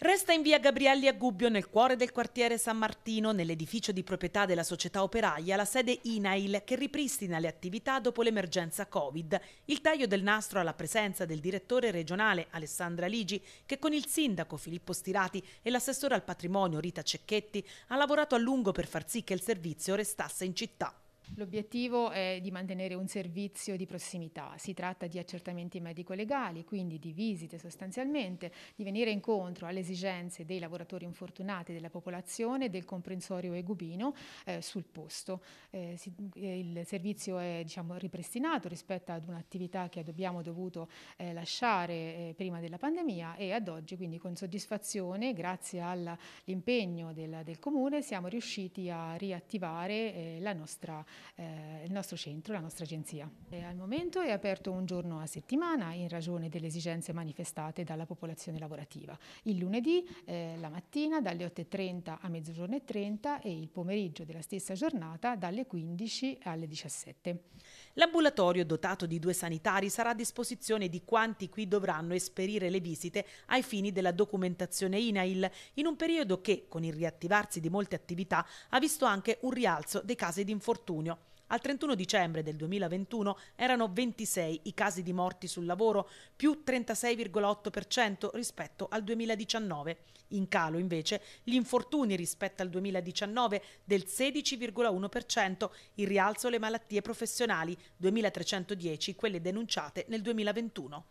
Resta in via Gabrielli a Gubbio, nel cuore del quartiere San Martino, nell'edificio di proprietà della società operaia, la sede INAIL che ripristina le attività dopo l'emergenza Covid. Il taglio del nastro alla presenza del direttore regionale Alessandra Ligi, che con il sindaco Filippo Stirati e l'assessore al patrimonio Rita Cecchetti ha lavorato a lungo per far sì che il servizio restasse in città. L'obiettivo è di mantenere un servizio di prossimità, si tratta di accertamenti medico-legali, quindi di visite sostanzialmente, di venire incontro alle esigenze dei lavoratori infortunati della popolazione del comprensorio egubino eh, sul posto. Eh, si, eh, il servizio è diciamo, ripristinato rispetto ad un'attività che abbiamo dovuto eh, lasciare eh, prima della pandemia e ad oggi quindi con soddisfazione, grazie all'impegno del, del Comune, siamo riusciti a riattivare eh, la nostra attività eh, il nostro centro, la nostra agenzia. E al momento è aperto un giorno a settimana in ragione delle esigenze manifestate dalla popolazione lavorativa. Il lunedì eh, la mattina dalle 8.30 a mezzogiorno e 30 e il pomeriggio della stessa giornata dalle 15 alle 17. L'ambulatorio dotato di due sanitari sarà a disposizione di quanti qui dovranno esperire le visite ai fini della documentazione INAIL in un periodo che, con il riattivarsi di molte attività, ha visto anche un rialzo dei casi di infortunio giugno. Al 31 dicembre del 2021 erano 26 i casi di morti sul lavoro, più 36,8% rispetto al 2019. In calo invece gli infortuni rispetto al 2019 del 16,1%, il rialzo le malattie professionali, 2310 quelle denunciate nel 2021.